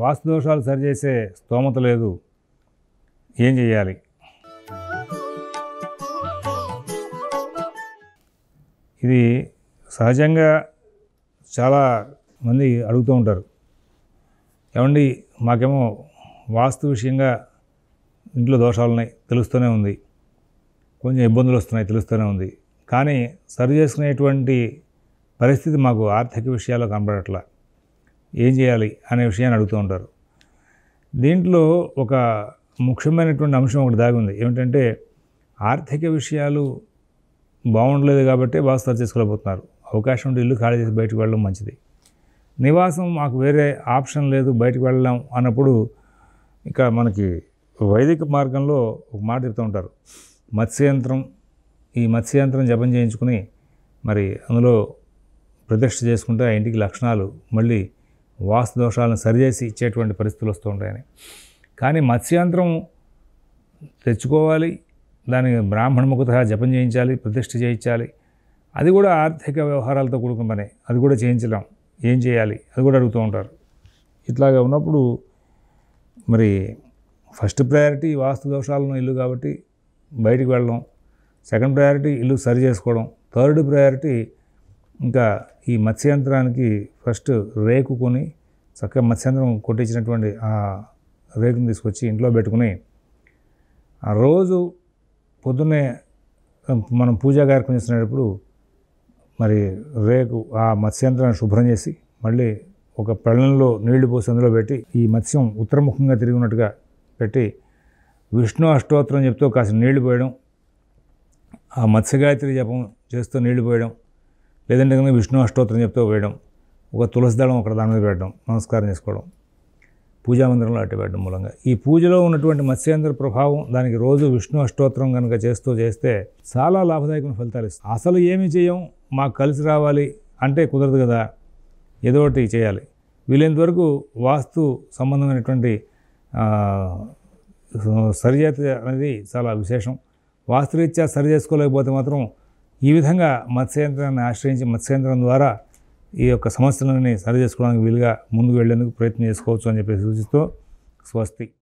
వాసుదోషాలు సరిచేసే స్తోమత లేదు ఏం చేయాలి ఇది సహజంగా చాలా మంది అడుగుతూ ఉంటారు ఏమండి మాకేమో వాస్తు విషయంగా ఇంట్లో దోషాలు ఉన్నాయి తెలుస్తూనే ఉంది కొంచెం ఇబ్బందులు వస్తున్నాయి తెలుస్తూనే ఉంది కానీ సరి చేసుకునేటువంటి పరిస్థితి మాకు ఆర్థిక విషయాల్లో కనబడట్లా ఏం చేయాలి అనే విషయాన్ని అడుగుతూ ఉంటారు దీంట్లో ఒక ముఖ్యమైనటువంటి అంశం ఒకటి దాగి ఉంది ఏమిటంటే ఆర్థిక విషయాలు బాగుండలేదు కాబట్టి వాస్తవాలు చేసుకోలేకపోతున్నారు అవకాశం ఉంటే ఇల్లు ఖాళీ చేసి బయటకు వెళ్ళడం మంచిది నివాసం మాకు వేరే ఆప్షన్ లేదు బయటకు వెళ్ళడం అన్నప్పుడు ఇక మనకి వైదిక మార్గంలో ఒక మాట చెప్తూ ఉంటారు మత్స్యంత్రం ఈ మత్స్యంత్రం జపం చేయించుకుని మరి అందులో ప్రతిష్ఠ చేసుకుంటే ఆ ఇంటికి లక్షణాలు మళ్ళీ వాస్తు దోషాలను సరిచేసి ఇచ్చేటువంటి పరిస్థితులు వస్తూ ఉంటాయని కానీ మత్స్యాంతరం తెచ్చుకోవాలి దానికి బ్రాహ్మణ ముఖత జపం చేయించాలి ప్రతిష్ట చేయించాలి అది కూడా ఆర్థిక వ్యవహారాలతో కూడుకున్న పని అది కూడా చేయించడం ఏం చేయాలి అది కూడా అడుగుతూ ఉంటారు ఇట్లాగా ఉన్నప్పుడు మరి ఫస్ట్ ప్రయారిటీ వాస్తు దోషాలను ఇల్లు కాబట్టి బయటికి వెళ్ళడం సెకండ్ ప్రయారిటీ ఇల్లు సరి చేసుకోవడం థర్డ్ ప్రయారిటీ ఇంకా ఈ మత్స్యంత్రానికి ఫస్ట్ రేకు కొని చక్కగా మత్స్యంత్రం కొట్టించినటువంటి ఆ రేకును తీసుకొచ్చి ఇంట్లో పెట్టుకుని ఆ రోజు పొద్దున్నే మనం పూజా కార్యక్రమం చేసినప్పుడు మరి రేకు ఆ మత్స్యంత్రాన్ని శుభ్రం చేసి మళ్ళీ ఒక పళ్ళంలో నీళ్లు పోసి అందులో పెట్టి ఈ మత్స్యం ఉత్తరముఖంగా తిరిగి ఉన్నట్టుగా పెట్టి విష్ణు అష్టోత్తరం చెప్తూ కాసిన నీళ్లు పోయడం ఆ మత్స్యగాయత్రి జపం చేస్తూ నీళ్లు పోయడం లేదంటే కనుక విష్ణు అష్టోత్తరం చెప్తూ వేయడం ఒక తులసిదళం అక్కడ దాని మీద పెట్టడం నమస్కారం చేసుకోవడం పూజామందిరంలో అట్టి పెట్టడం మూలంగా ఈ పూజలో ఉన్నటువంటి మత్స్యేంద్ర ప్రభావం దానికి రోజు విష్ణు అష్టోత్తరం కనుక చేస్తూ చేస్తే చాలా లాభదాయకమైన ఫలితాలు ఇస్తాయి అసలు ఏమి చేయం మాకు కలిసి రావాలి అంటే కుదరదు కదా ఏదో ఒకటి చేయాలి వీలైనంత వరకు వాస్తు సంబంధమైనటువంటి సరిచేత అనేది చాలా విశేషం వాస్తురీత్యా సరి చేసుకోలేకపోతే మాత్రం ఈ విధంగా మత్స్యంత్రాన్ని ఆశ్రయించి మత్స్యంత్రం ద్వారా ఈ యొక్క సమస్యలని సరి చేసుకోవడానికి వీలుగా ముందుకు వెళ్లేందుకు ప్రయత్నం చేసుకోవచ్చు అని చెప్పి సూచిస్తూ స్వస్తి